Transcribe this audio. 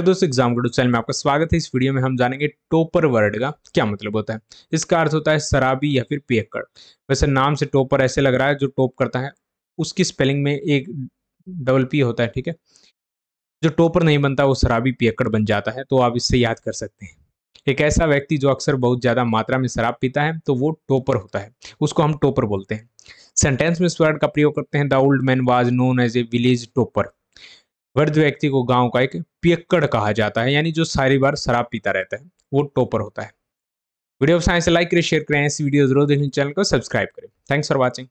दोस्तों exam channel में आपका स्वागत है इस वीडियो में हम जानेंगे टोपर वर्ड का क्या मतलब होता है इसका अर्थ होता है शराबी या फिर पियक्कड़ वैसे नाम से टोपर ऐसे लग रहा है जो टोप करता है उसकी स्पेलिंग में एक डबल पी होता है ठीक है जो टोपर नहीं बनता वो शराबी पियक्कड़ बन जाता है तो आप इससे याद कर सकते हैं एक ऐसा व्यक्ति जो अक्सर बहुत ज़्यादा मात्रा में शराब पीता है तो वो टोपर होता है उसको हम टोपर बोलते हैं सेंटेंस में इस वर्ड का प्रयोग करते हैं the old man was known as a village toper वृद्ध व्यक्ति को गांव का एक पियक्कड़ कहा जाता है यानी जो सारी बार शराब पीता रहता है वो टोपर होता है वीडियो साइंस तो लाइक करें शेयर करें ऐसी वीडियो जरूर देखें चैनल को सब्सक्राइब करें थैंक्स फॉर वॉचिंग